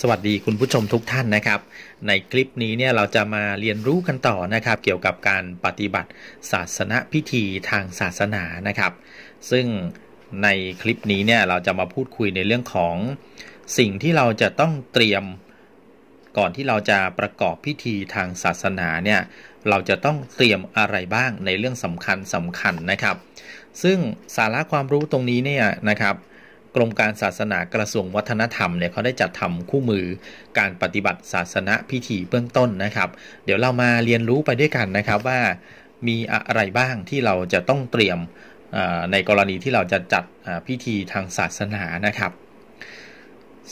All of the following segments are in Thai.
สวัสดีคุณผู้ชมทุกท่านนะครับ ในคลิปนี้เนี่ยเราจะมาเรียนรู้กันต่อนะครับ เกี่ยวกับการปฏิบัติศาสนพิธีทางศาสนานะครับ ซึ่งในคลิปนี้เนี่ยเราจะมาพูดคุยในเรื่องของสิ่งที่เราจะต้องเตรียมก่อนที่เราจะประกอบพิธีทางศาสนาเนี่ยเราจะต้องเตรียมอะไรบ้างในเรื่องสำคัญสำคัญนะครับ ซึ่งสาระความรู้ตรงนี้เนี่ยนะครับรมการศาสนากระทรวงวัฒนธรรมเนี่ยเขาได้จัดทำคู่มือการปฏิบัติศาสนาพิธีเบื้องต้นนะครับ เดี๋ยวเรามาเรียนรู้ไปด้วยกันนะครับว่ามีอะไรบ้างที่เราจะต้องเตรียมในกรณีที่เราจะจัดพิธีทางศาสนานะครับ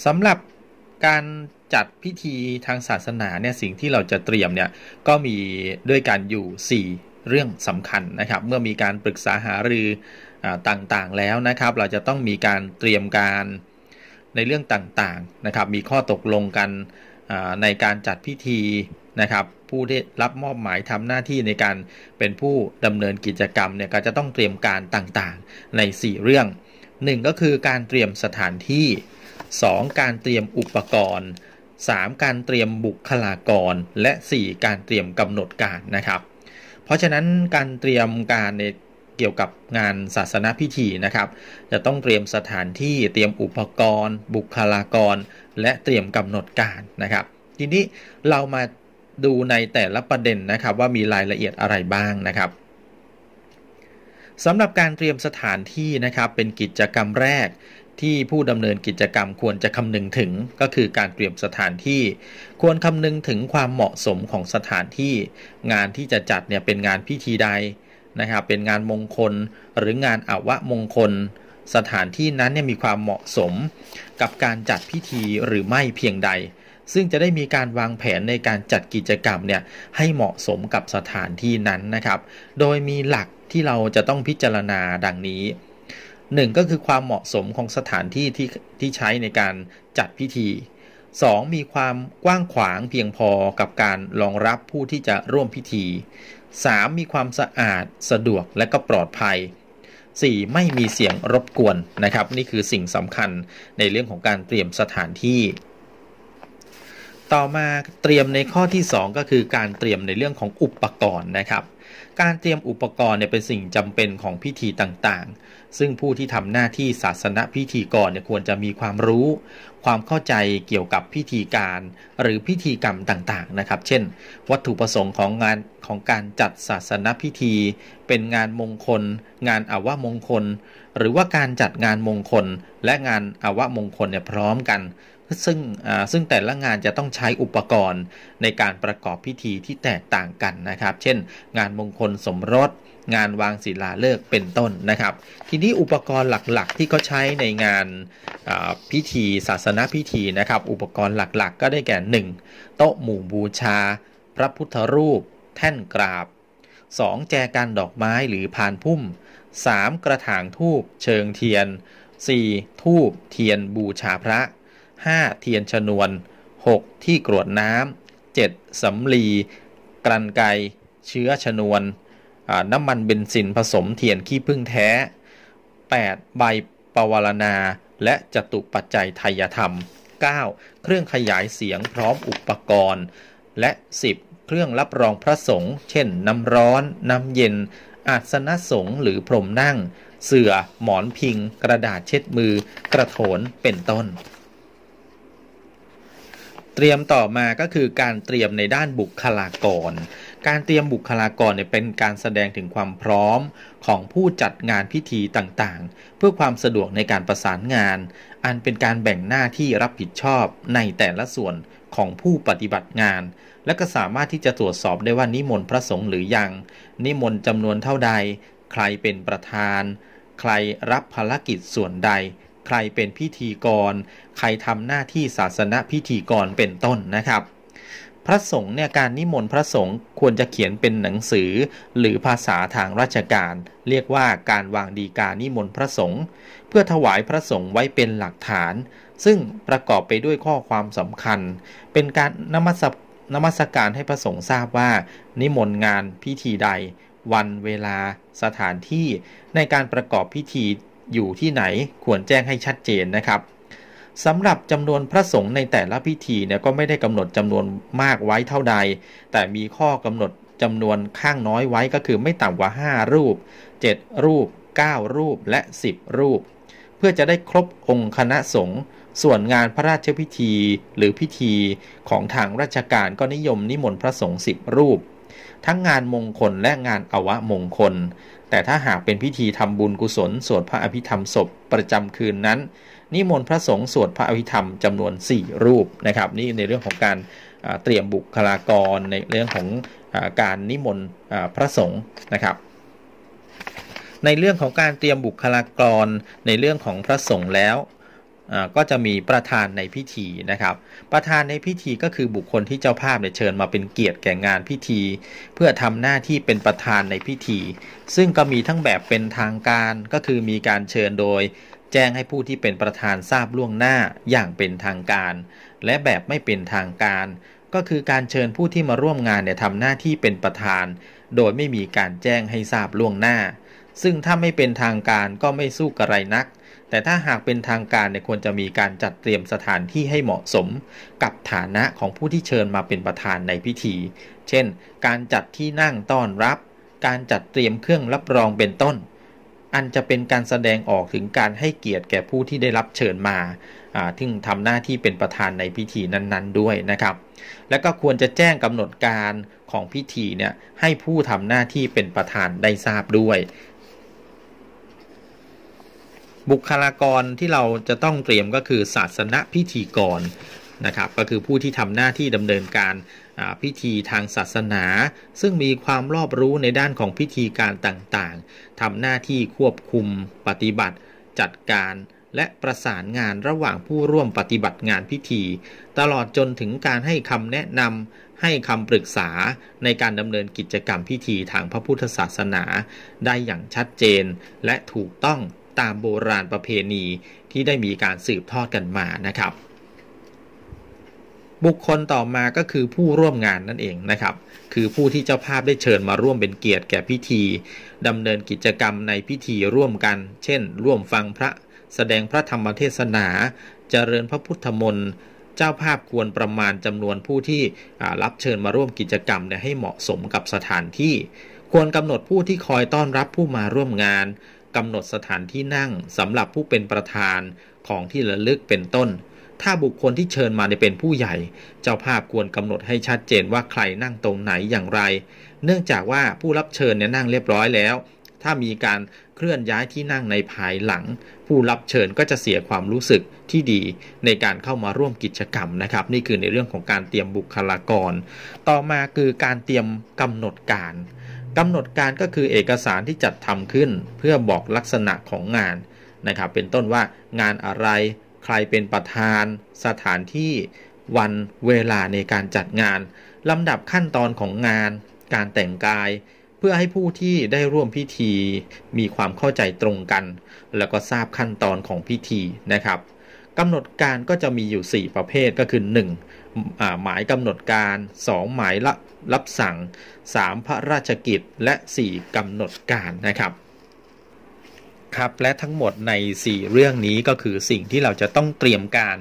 สำหรับการจัดพิธีทางศาสนาเนี่ยสิ่งที่เราจะเตรียมเนี่ยก็มีด้วยการอยู่4เรื่องสำคัญนะครับเมื่อมีการปรึกษาหารือต่างๆแล้วนะครับเราจะต้องมีการเตรียมการในเรื่องต่างๆนะครับมีข้อตกลงกันในการจัดพิธีนะครับผู้ได้รับมอบหมายทำหน้าที่ในการเป็นผู้ดำเนินกิจกรรมเนี่ยก็จะต้องเตรียมการต่างๆใน 4 เรื่อง 1 ก็คือการเตรียมสถานที่ 2 การเตรียมอุปกรณ์ 3 การเตรียมบุคลากรและ 4 การเตรียมกำหนดการนะครับ เพราะฉะนั้นการเตรียมการในเกี่ยวกับงานศาสนาพิธีนะครับ จะต้องเตรียมสถานที่เตรียมอุปกรณ์ บุคลากร และเตรียมกำหนดการนะครับ ทีนี้เรามาดูในแต่ละประเด็นนะครับว่ามีรายละเอียดอะไรบ้างนะครับสำหรับการเตรียมสถานที่นะครับ เป็นกิจกรรมแรกที่ผู้ดำเนินกิจกรรมควรจะคำนึงถึงก็คือการเตรียมสถานที่ ควรคำนึงถึงความเหมาะสมของสถานที่งานที่จะจัดเนี่ยเป็นงานพิธีใดนะครับ เป็นงานมงคลหรืองานอาวะมงคล สถานที่นั้นเนี่ยมีความเหมาะสม กับการจัดพิธีหรือไม่เพียงใด ซึ่งจะได้มีการวางแผนในการจัดกิจกรรม เนี่ยให้เหมาะสมกับสถานที่นั้น นะครับ โดยมีหลักที่เราจะต้องพิจารณาดังนี้หนึ่งก็คือความเหมาะสมของสถานที่ที่ที่ใช้ในการจัดพิธีสองมีความกว้างขวางเพียงพอกับการรองรับผู้ที่จะร่วมพิธีสามมีความสะอาดสะดวกและก็ปลอดภัยสี่ไม่มีเสียงรบกวนนะครับนี่คือสิ่งสำคัญในเรื่องของการเตรียมสถานที่ต่อมาเตรียมในข้อที่ 2 ก็คือการเตรียมในเรื่องของอุปกรณ์นะครับ การเตรียมอุปกรณ์เนี่ยเป็นสิ่งจำเป็นของพิธีต่างๆ ซึ่งผู้ที่ทำหน้าที่ศาสนพิธีกรเนี่ยควรจะมีความรู้ ความเข้าใจเกี่ยวกับพิธีการหรือพิธีกรรมต่างๆนะครับ เช่นวัตถุประสงค์ของงานของการจัดศาสนพิธี เป็นงานมงคล งานอาวมงคล หรือว่าการจัดงานมงคล และงานอาวมงคลเนี่ยพร้อมกันซึ่งซึ่งแต่ละงานจะต้องใช้อุปกรณ์ในการประกอบพิธีที่แตกต่างกันนะครับ เช่น งานมงคลสมรส งานวางศิลาเลิกเป็นต้นนะครับ ทีนี้อุปกรณ์หลักๆที่เขาใช้ในงานพิธีศาสนาพิธีนะครับ อุปกรณ์หลักๆ ก็ได้แก่ 1. โต๊ะหมู่บูชา พระพุทธรูป แท่นกราบ 2. แจกันดอกไม้หรือพานพุ่ม 3. กระถางทูบเชิงเทียน 4. ทูบเทียนบูชาพระ 5. เทียนชนวน 6. ที่กรวดน้ำ 7. สำลีกรันไกเชื้อชนวน น้ำมันเบนซินผสมเทียนขี้พึ่งแท้ 8. ใบปวารณา และจตุปัจจัยไทยธรรม 9. เครื่องขยายเสียงพร้อมอุปกรณ์ และ 10. เครื่องรับรองพระสงฆ์เช่นน้ำร้อน น้ำเย็น อาสนะสงฆ์หรือพรมนั่ง เสื่อหมอนพิง กระดาษเช็ดมือกระโถนเป็นต้นเตรียมต่อมาก็คือการเตรียมในด้านบุคลากร การเตรียมบุคลากรเนี่ยเป็นการแสดงถึงความพร้อมของผู้จัดงานพิธีต่างๆ เพื่อความสะดวกในการประสานงาน อันเป็นการแบ่งหน้าที่รับผิดชอบในแต่ละส่วนของผู้ปฏิบัติงาน และก็สามารถที่จะตรวจสอบได้ว่านิมนต์พระสงฆ์หรือยัง นิมนต์จำนวนเท่าใด ใครเป็นประธาน ใครรับภารกิจส่วนใดใครเป็นพิธีกร ใครทำหน้าที่ศาสนพิธีกรเป็นต้นนะครับ พระสงฆ์เนี่ยการนิมนต์พระสงฆ์ควรจะเขียนเป็นหนังสือ หรือภาษาทางราชการ เรียกว่าการวางดีการนิมนต์พระสงฆ์เพื่อถวายพระสงฆ์ไว้เป็นหลักฐาน ซึ่งประกอบไปด้วยข้อความสำคัญเป็นการนมัสนมัสการให้พระสงฆ์ทราบว่า นิมนต์งานพิธีใด วันเวลา สถานที่ในการประกอบพิธีอยู่ที่ไหนควรแจ้งให้ชัดเจนนะครับสำหรับจำนวนพระสงฆ์ในแต่ละพิธีเนี่ยก็ไม่ได้กำหนดจำนวนมากไว้เท่าใด แต่มีข้อกำหนดจำนวนข้างน้อยไว้ก็คือไม่ต่ำกว่า 5 รูป7รูป 9 รูปและ10 รูป เพื่อจะได้ครบองค์คณะสงฆ์ส่วนงานพระราชพิธี หรือพิธีของทางราชการก็นิยมนิมนต์พระสงฆ์10 รูป ทั้งงานมงคลและงานอวมงคลแต่ถ้าหาก เป็นพิธีทำบุญกุศลสวดพระอภิธรรมศพประจำคืนนั้น นิมนต์พระสงฆ์สวดพระอภิธรรมจำนวน 4 รูปนะครับนี่ในเรื่องของการเตรียมบุคลากร ในเรื่องของการนิมนต์พระสงฆ์นะครับ ในเรื่องของการเตรียมบุคลากรในเรื่องของพระสงฆ์แล้วก็จะมีประธานในพิธีนะครับ ประธานในพิธีก็คือบุคคลที่เจ้าภาพเนี่ยเชิญมาเป็นเกียรติแก่งานพิธี เพื่อทำหน้าที่เป็นประธานในพิธี ซึ่งก็มีทั้งแบบเป็นทางการก็คือมีการเชิญโดย แจ้งให้ผู้ที่เป็นประธานทราบล่วงหน้าอย่างเป็นทางการ และแบบไม่เป็นทางการ ก็คือการเชิญผู้ที่มาร่วมงานเนี่ยทำหน้าที่เป็นประธาน โดยไม่มีการแจ้งให้ทราบล่วงหน้า ซึ่งถ้าไม่เป็นทางการก็ไม่สู้กระไรนักแต่ถ้าหากเป็นทางการเนี่ยควรจะมีการจัดเตรียมสถานที่ให้เหมาะสม กับฐานะของผู้ที่เชิญมาเป็นประธานในพิธี เช่น การจัดที่นั่งต้อนรับ การจัดเตรียมเครื่องรับรองเป็นต้น อันจะเป็นการแสดงออกถึงการให้เกียรติแก่ผู้ที่ได้รับเชิญมาทึ่งทำหน้าที่เป็นประธานในพิธีนั้นๆด้วยนะครับ และก็ควรจะแจ้งกำหนดการของพิธีเนี่ยให้ผู้ทำหน้าที่เป็นประธานได้ทราบด้วยบุคลากรที่เราจะต้องเตรียมก็คือศาสนพิธีกรนะครับก็คือผู้ที่ทำหน้าที่ดำเนินการพิธีทางศาสนา ซึ่งมีความรอบรู้ในด้านของพิธีการต่างๆทำหน้าที่ควบคุมปฏิบัติ จัดการ และประสานงานระหว่างผู้ร่วมปฏิบัติงานพิธี ตลอดจนถึงการให้คำแนะนำให้คำปรึกษาในการดำเนินกิจกรรมพิธีทางพระพุทธศาสนา ได้อย่างชัดเจนและถูกต้องตามโบราณประเพณีที่ได้มีการสืบทอดกันมานะครับ บุคคลต่อมาก็คือผู้ร่วมงานนั่นเองนะครับ คือผู้ที่เจ้าภาพได้เชิญมาร่วมเป็นเกียรติแก่พิธีดำเนินกิจกรรมในพิธีร่วมกัน เช่นร่วมฟังพระแสดงพระธรรมเทศนา เจริญพระพุทธมนต์เจ้าภาพควรประมาณจำนวนผู้ที่รับเชิญมาร่วมกิจกรรมให้เหมาะสมกับสถานที่ ควรกำหนดผู้ที่คอยต้อนรับผู้มาร่วมงานกำหนดสถานที่นั่งสำหรับผู้เป็นประธานของที่ระลึกเป็นต้น ถ้าบุคคลที่เชิญมาในเป็นผู้ใหญ่ เจ้าภาพควรกำหนดให้ชัดเจนว่าใครนั่งตรงไหนอย่างไร เนื่องจากว่าผู้รับเชิญเนี่ยนั่งเรียบร้อยแล้ว ถ้ามีการเคลื่อนย้ายที่นั่งในภายหลัง ผู้รับเชิญก็จะเสียความรู้สึกที่ดีในการเข้ามาร่วมกิจกรรมนะครับ นี่คือในเรื่องของการเตรียมบุคลากร ต่อมาคือการเตรียมกำหนดการกำหนดการก็คือเอกสารที่จัดทำขึ้นเพื่อบอกลักษณะของงานนะครับเป็นต้นว่างานอะไรใครเป็นประธาน สถานที่วันเวลาในการจัดงานลำดับขั้นตอนของงานการแต่งกาย เพื่อให้ผู้ที่ได้ร่วมพิธี มีความเข้าใจตรงกัน แล้วก็ทราบขั้นตอนของพิธีนะครับกำหนดการก็จะมีอยู่ 4 ประเภทก็คือ1หมายกำหนดการ 2 หมายรับรับสั่ง 3 พระราชกิจและ 4กำหนดการนะครับครับและทั้งหมดใน 4 เรื่องนี้ก็คือสิ่งที่เราจะต้องเตรียมการ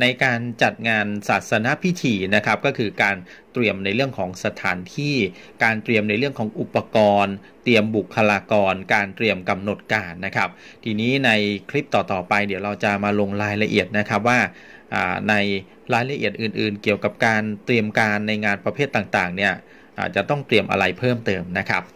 ในการจัดงานศาสนาพิธีนะครับก็คือการเตรียมในเรื่องของสถานที่ การเตรียมในเรื่องของอุปกรณ์ เตรียมบุคลากร การเตรียมกำหนดการนะครับ ทีนี้ในคลิปต่อๆไป เดี๋ยวเราจะมาลงรายละเอียดนะครับว่าในรายละเอียดอื่นๆ เกี่ยวกับการเตรียมการในงานประเภทต่างๆเนี่ยจะต้องเตรียมอะไรเพิ่มเติมนะครับ